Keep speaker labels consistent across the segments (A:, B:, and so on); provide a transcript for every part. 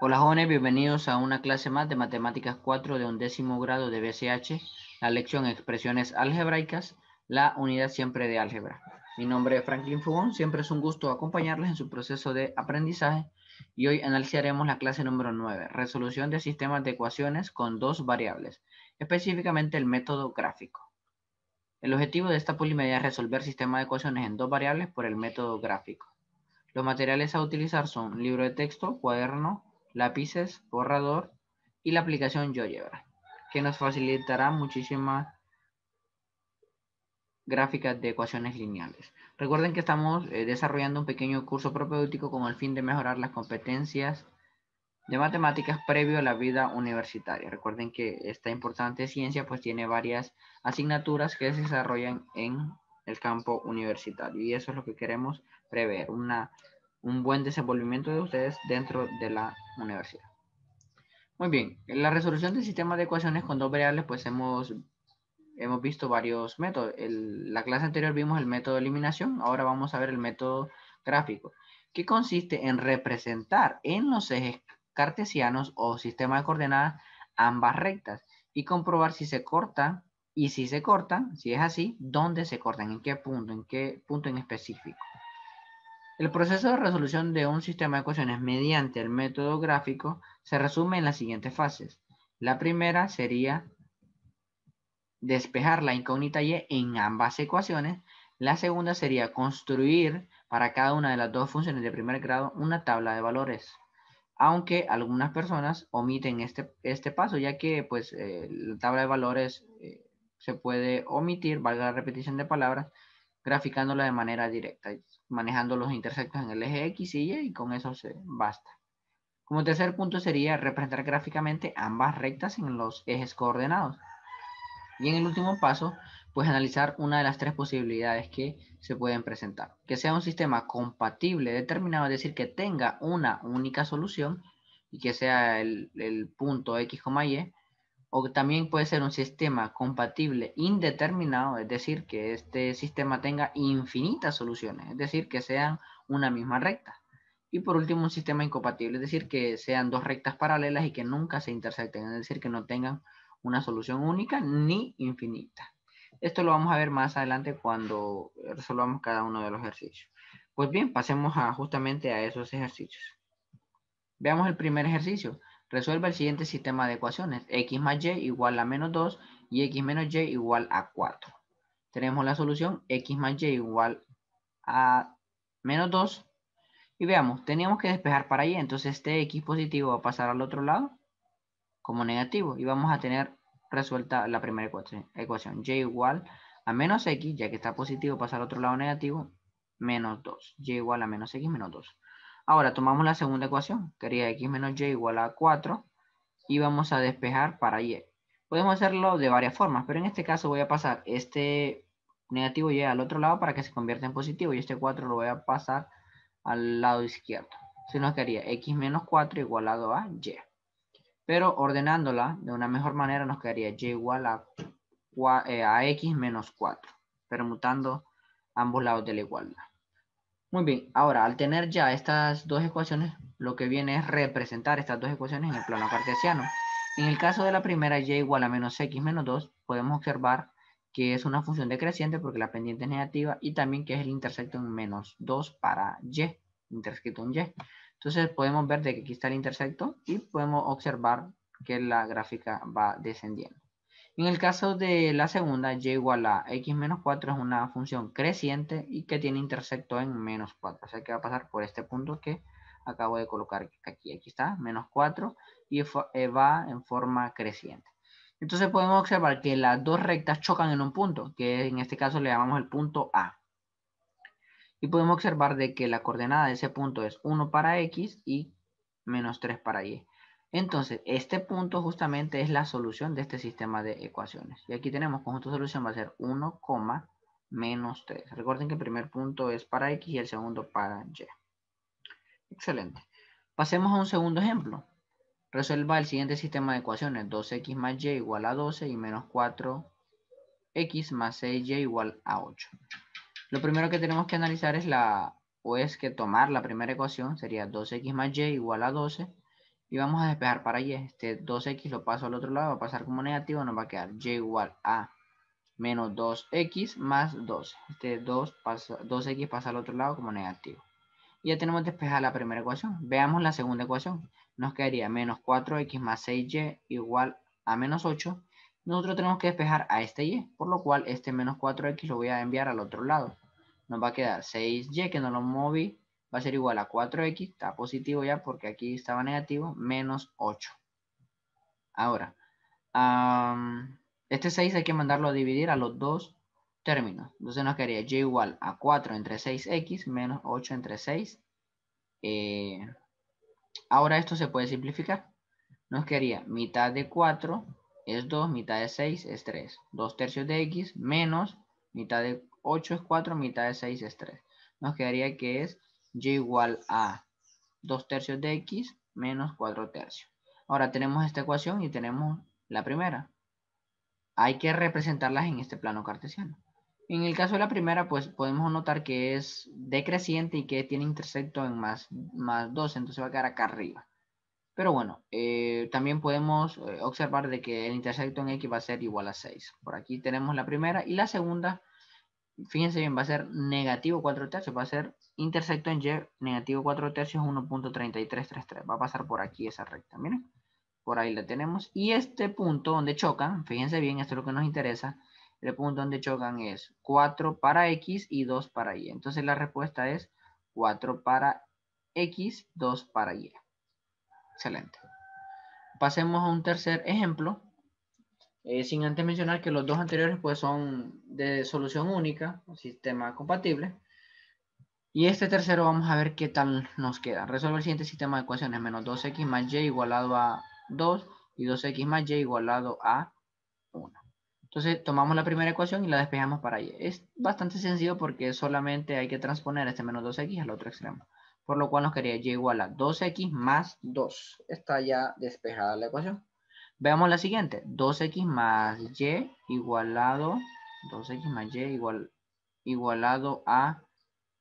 A: Hola jóvenes, bienvenidos a una clase más de Matemáticas 4 de undécimo grado de BCH, la lección Expresiones Algebraicas, la unidad siempre de álgebra. Mi nombre es Franklin Fugón, siempre es un gusto acompañarles en su proceso de aprendizaje y hoy analizaremos la clase número 9, resolución de sistemas de ecuaciones con dos variables, específicamente el método gráfico. El objetivo de esta polimedia es resolver sistemas de ecuaciones en dos variables por el método gráfico. Los materiales a utilizar son libro de texto, cuaderno, lápices, borrador y la aplicación GeoGebra, que nos facilitará muchísimas gráficas de ecuaciones lineales. Recuerden que estamos eh, desarrollando un pequeño curso propedéutico con el fin de mejorar las competencias de matemáticas previo a la vida universitaria. Recuerden que esta importante ciencia pues tiene varias asignaturas que se desarrollan en el campo universitario y eso es lo que queremos prever, una un buen desenvolvimiento de ustedes dentro de la universidad. Muy bien, en la resolución del sistema de ecuaciones con dos variables, pues hemos, hemos visto varios métodos. En la clase anterior vimos el método de eliminación, ahora vamos a ver el método gráfico, que consiste en representar en los ejes cartesianos o sistema de coordenadas ambas rectas y comprobar si se corta, y si se cortan, si es así, dónde se cortan, en qué punto, en qué punto en específico. El proceso de resolución de un sistema de ecuaciones mediante el método gráfico se resume en las siguientes fases. La primera sería despejar la incógnita y en ambas ecuaciones. La segunda sería construir para cada una de las dos funciones de primer grado una tabla de valores. Aunque algunas personas omiten este, este paso, ya que pues, eh, la tabla de valores eh, se puede omitir, valga la repetición de palabras, graficándola de manera directa, manejando los interceptos en el eje X y Y y con eso se basta. Como tercer punto sería representar gráficamente ambas rectas en los ejes coordenados. Y en el último paso, pues analizar una de las tres posibilidades que se pueden presentar. Que sea un sistema compatible determinado, es decir, que tenga una única solución y que sea el, el punto X, Y o también puede ser un sistema compatible indeterminado, es decir, que este sistema tenga infinitas soluciones, es decir, que sean una misma recta. Y por último, un sistema incompatible, es decir, que sean dos rectas paralelas y que nunca se intersecten, es decir, que no tengan una solución única ni infinita. Esto lo vamos a ver más adelante cuando resolvamos cada uno de los ejercicios. Pues bien, pasemos justamente a esos ejercicios. Veamos el primer ejercicio. Resuelve el siguiente sistema de ecuaciones. X más Y igual a menos 2 y X menos Y igual a 4. Tenemos la solución X más Y igual a menos 2. Y veamos, teníamos que despejar para Y. Entonces este X positivo va a pasar al otro lado como negativo. Y vamos a tener resuelta la primera ecuación. Y igual a menos X, ya que está positivo, pasa al otro lado negativo, menos 2. Y igual a menos X menos 2. Ahora tomamos la segunda ecuación, que haría x menos y igual a 4, y vamos a despejar para y. Podemos hacerlo de varias formas, pero en este caso voy a pasar este negativo y al otro lado para que se convierta en positivo, y este 4 lo voy a pasar al lado izquierdo. Si nos quedaría x menos 4 igualado a y. Pero ordenándola de una mejor manera nos quedaría y igual a, eh, a x menos 4, permutando ambos lados de la igualdad. Muy bien, ahora al tener ya estas dos ecuaciones, lo que viene es representar estas dos ecuaciones en el plano cartesiano. En el caso de la primera, y igual a menos x menos 2, podemos observar que es una función decreciente porque la pendiente es negativa y también que es el intersecto en menos 2 para y, interscrito en y. Entonces podemos ver de que aquí está el intersecto y podemos observar que la gráfica va descendiendo. En el caso de la segunda, y igual a x menos 4 es una función creciente y que tiene intersecto en menos 4. O sea que va a pasar por este punto que acabo de colocar aquí. Aquí está, menos 4 y eh, va en forma creciente. Entonces podemos observar que las dos rectas chocan en un punto, que en este caso le llamamos el punto A. Y podemos observar de que la coordenada de ese punto es 1 para X y menos 3 para Y. Entonces, este punto justamente es la solución de este sistema de ecuaciones. Y aquí tenemos conjunto de solución va a ser 1, menos 3. Recuerden que el primer punto es para X y el segundo para Y. Excelente. Pasemos a un segundo ejemplo. Resuelva el siguiente sistema de ecuaciones. 2X más Y igual a 12 y menos 4X más 6Y igual a 8. Lo primero que tenemos que analizar es la, o es que tomar la primera ecuación, sería 2X más Y igual a 12 y vamos a despejar para y este 2x lo paso al otro lado, va a pasar como negativo, nos va a quedar y igual a menos 2x más 12. Este 2 2x pasa al otro lado como negativo. Y ya tenemos despejada la primera ecuación. Veamos la segunda ecuación. Nos quedaría menos 4x más 6y igual a menos 8. Nosotros tenemos que despejar a este y, por lo cual este menos 4x lo voy a enviar al otro lado. Nos va a quedar 6y que no lo moví va a ser igual a 4x, está positivo ya porque aquí estaba negativo, menos 8. Ahora, este 6 hay que mandarlo a dividir a los dos términos. Entonces nos quedaría y igual a 4 entre 6x menos 8 entre 6. Eh, ahora esto se puede simplificar. Nos quedaría mitad de 4 es 2, mitad de 6 es 3. 2 tercios de x menos mitad de 8 es 4, mitad de 6 es 3. Nos quedaría que es y igual a 2 tercios de x menos 4 tercios. Ahora tenemos esta ecuación y tenemos la primera. Hay que representarlas en este plano cartesiano. En el caso de la primera, pues podemos notar que es decreciente y que tiene intersecto en más, más 2, entonces va a quedar acá arriba. Pero bueno, eh, también podemos eh, observar de que el intersecto en X va a ser igual a 6. Por aquí tenemos la primera y la segunda fíjense bien, va a ser negativo 4 tercios, va a ser intersecto en Y, negativo 4 tercios 1.3333, va a pasar por aquí esa recta, miren, por ahí la tenemos, y este punto donde chocan, fíjense bien, esto es lo que nos interesa, el punto donde chocan es 4 para X y 2 para Y, entonces la respuesta es 4 para X, 2 para Y. Excelente. Pasemos a un tercer ejemplo eh, sin antes mencionar que los dos anteriores pues son de solución única, sistema compatible. Y este tercero vamos a ver qué tal nos queda. Resolver el siguiente sistema de ecuaciones. Menos 2x más y igualado a 2 y 2x más y igualado a 1. Entonces tomamos la primera ecuación y la despejamos para y. Es bastante sencillo porque solamente hay que transponer este menos 2x al otro extremo. Por lo cual nos quería y igual a 2x más 2. Está ya despejada la ecuación. Veamos la siguiente. 2x más y igualado, 2x y igualado a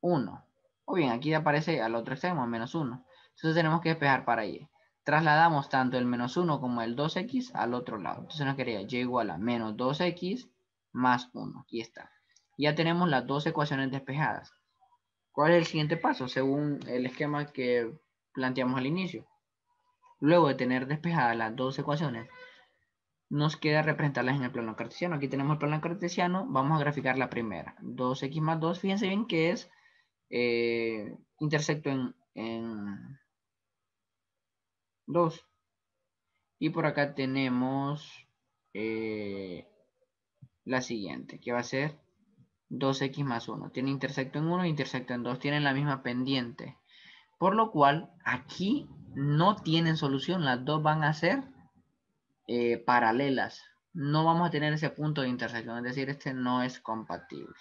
A: 1. O bien, aquí aparece al otro extremo, menos 1. Entonces tenemos que despejar para y. Trasladamos tanto el menos 1 como el 2x al otro lado. Entonces nos quería y igual a menos 2x más 1. Aquí está. Ya tenemos las dos ecuaciones despejadas. ¿Cuál es el siguiente paso? Según el esquema que planteamos al inicio. Luego de tener despejadas las dos ecuaciones, nos queda representarlas en el plano cartesiano. Aquí tenemos el plano cartesiano, vamos a graficar la primera. 2x más 2, fíjense bien que es eh, intersecto en, 2. Y por acá tenemos eh, la siguiente, que va a ser 2x más 1. Tiene intersecto en 1 e intersecto en 2. Tienen la misma pendiente. Por lo cual, aquí no tienen solución, las dos van a ser eh, paralelas. No vamos a tener ese punto de intersección, es decir, este no es compatible.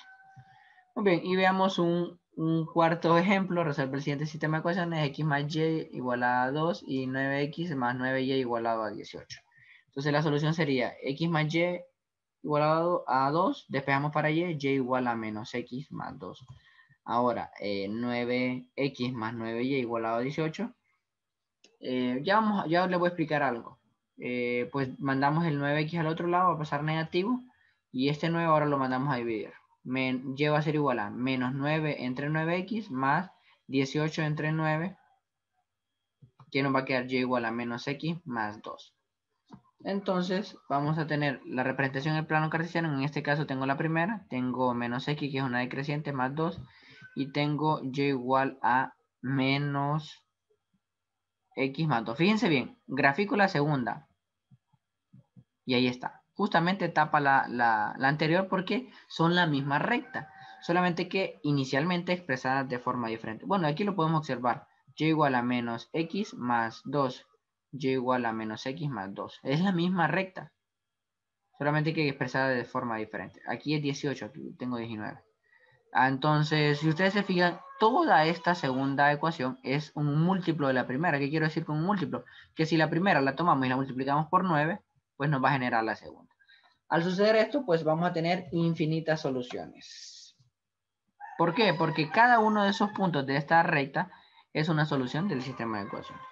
A: Muy bien, y veamos un, cuarto ejemplo, resolver el siguiente sistema de ecuaciones, x más y igual a 2 y 9x más 9y igual a 18. Entonces la solución sería x más y igualado a 2, despejamos para y, y igual a menos x más 2. Ahora, 9x eh, más 9y igual a 18 eh, ya, vamos, ya le voy a explicar algo. Eh, pues mandamos el 9x al otro lado, va a pasar negativo, y este 9 ahora lo mandamos a dividir. Y lleva a ser igual a menos 9 entre 9x más 18 entre 9, que nos va a quedar y igual a menos x más 2. Entonces vamos a tener la representación del plano cartesiano, en este caso tengo la primera, tengo menos x que es una decreciente más 2, y tengo y igual a menos X más 2. Fíjense bien, grafico la segunda. Y ahí está. Justamente tapa la, la, anterior porque son la misma recta. Solamente que inicialmente expresadas de forma diferente. Bueno, aquí lo podemos observar. Y igual a menos X más 2. Y igual a menos X más 2. Es la misma recta. Solamente que expresada de forma diferente. Aquí es 18, aquí tengo 19. Ah, entonces, si ustedes se fijan, toda esta segunda ecuación es un múltiplo de la primera. ¿Qué quiero decir con un múltiplo? Que si la primera la tomamos y la multiplicamos por 9, pues nos va a generar la segunda. Al suceder esto, pues vamos a tener infinitas soluciones. ¿Por qué? Porque cada uno de esos puntos de esta recta es una solución del sistema de ecuaciones.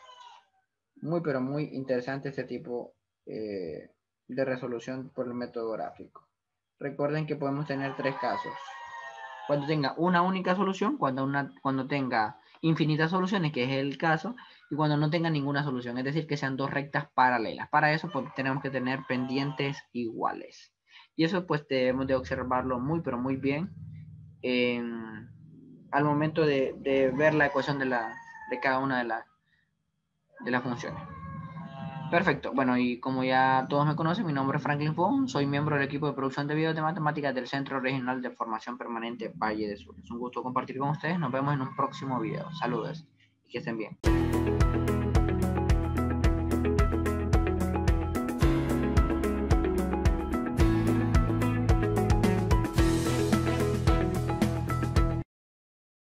A: Muy, pero muy interesante este tipo eh, de resolución por el método gráfico. Recuerden que podemos tener tres casos cuando tenga una única solución, cuando, una, cuando tenga infinitas soluciones, que es el caso, y cuando no tenga ninguna solución, es decir, que sean dos rectas paralelas. Para eso pues, tenemos que tener pendientes iguales. Y eso pues debemos de observarlo muy, pero muy bien al momento de, ver la ecuación de, la, de cada una de, de las funciones. Perfecto. Bueno, y como ya todos me conocen, mi nombre es Franklin Fon, soy miembro del equipo de producción de videos de matemáticas del Centro Regional de Formación Permanente Valle de Sur. Es un gusto compartir con ustedes. Nos vemos en un próximo video. Saludos y que estén bien.